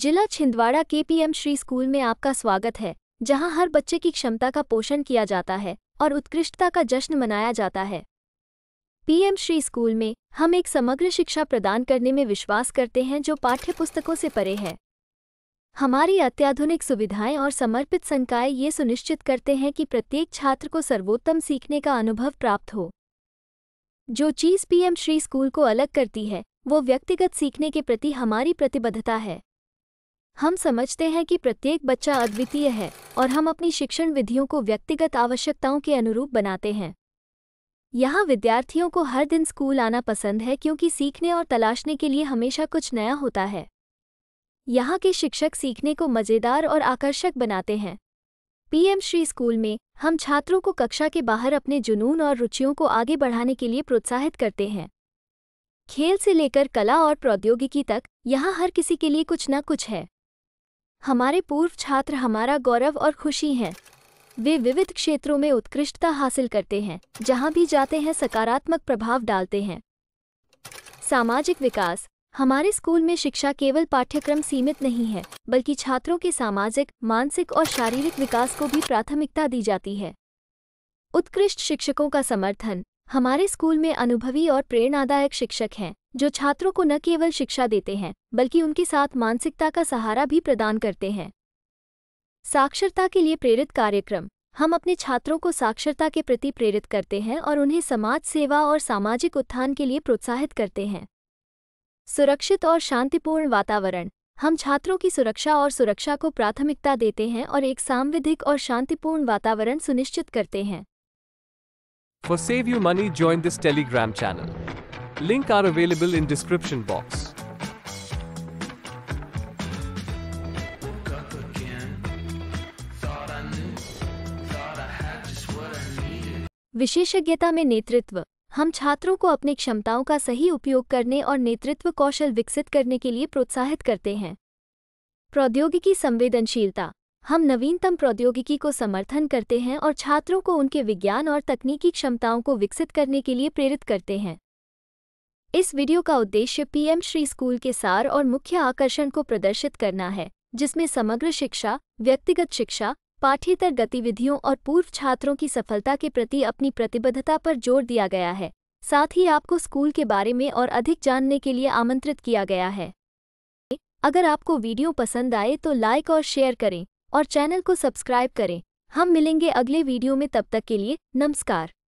जिला छिंदवाड़ा के PM Shri school में आपका स्वागत है जहां हर बच्चे की क्षमता का पोषण किया जाता है और उत्कृष्टता का जश्न मनाया जाता है पीएम श्री स्कूल में हम एक समग्र शिक्षा प्रदान करने में विश्वास करते हैं जो पाठ्य पुस्तकों से परे है हमारी अत्याधुनिक सुविधाएं और समर्पित संकाय ये सुनिश्चित करते हैं कि प्रत्येक छात्र को सर्वोत्तम सीखने का अनुभव प्राप्त हो जो चीज़ पीएम श्री स्कूल को अलग करती है वो व्यक्तिगत सीखने के प्रति हमारी प्रतिबद्धता है हम समझते हैं कि प्रत्येक बच्चा अद्वितीय है और हम अपनी शिक्षण विधियों को व्यक्तिगत आवश्यकताओं के अनुरूप बनाते हैं यहाँ विद्यार्थियों को हर दिन स्कूल आना पसंद है क्योंकि सीखने और तलाशने के लिए हमेशा कुछ नया होता है यहाँ के शिक्षक सीखने को मज़ेदार और आकर्षक बनाते हैं पीएम श्री स्कूल में हम छात्रों को कक्षा के बाहर अपने जुनून और रुचियों को आगे बढ़ाने के लिए प्रोत्साहित करते हैं खेल से लेकर कला और प्रौद्योगिकी तक यहाँ हर किसी के लिए कुछ न कुछ है हमारे पूर्व छात्र हमारा गौरव और खुशी हैं वे विविध क्षेत्रों में उत्कृष्टता हासिल करते हैं जहां भी जाते हैं सकारात्मक प्रभाव डालते हैं सामाजिक विकास हमारे स्कूल में शिक्षा केवल पाठ्यक्रम सीमित नहीं है बल्कि छात्रों के सामाजिक मानसिक और शारीरिक विकास को भी प्राथमिकता दी जाती है उत्कृष्ट शिक्षकों का समर्थन हमारे स्कूल में अनुभवी और प्रेरणादायक शिक्षक हैं जो छात्रों को न केवल शिक्षा देते हैं बल्कि उनके साथ मानसिकता का सहारा भी प्रदान करते हैं साक्षरता के लिए प्रेरित कार्यक्रम हम अपने छात्रों को साक्षरता के प्रति प्रेरित करते हैं और उन्हें समाज सेवा और सामाजिक उत्थान के लिए प्रोत्साहित करते हैं सुरक्षित और शांतिपूर्ण वातावरण हम छात्रों की सुरक्षा और सुरक्षा को प्राथमिकता देते हैं और एक सांविधिक और शांतिपूर्ण वातावरण सुनिश्चित करते हैं For save you money, join this Telegram channel. Link are available in description box. विशेषज्ञता में नेतृत्व हम छात्रों को अपनी क्षमताओं का सही उपयोग करने और नेतृत्व कौशल विकसित करने के लिए प्रोत्साहित करते हैं प्रौद्योगिकी संवेदनशीलता हम नवीनतम प्रौद्योगिकी को समर्थन करते हैं और छात्रों को उनके विज्ञान और तकनीकी क्षमताओं को विकसित करने के लिए प्रेरित करते हैं इस वीडियो का उद्देश्य पीएम श्री स्कूल के सार और मुख्य आकर्षण को प्रदर्शित करना है जिसमें समग्र शिक्षा व्यक्तिगत शिक्षा पाठ्यतर गतिविधियों और पूर्व छात्रों की सफलता के प्रति अपनी प्रतिबद्धता पर जोर दिया गया है साथ ही आपको स्कूल के बारे में और अधिक जानने के लिए आमंत्रित किया गया है अगर आपको वीडियो पसंद आए तो लाइक और शेयर करें और चैनल को सब्सक्राइब करें हम मिलेंगे अगले वीडियो में तब तक के लिए नमस्कार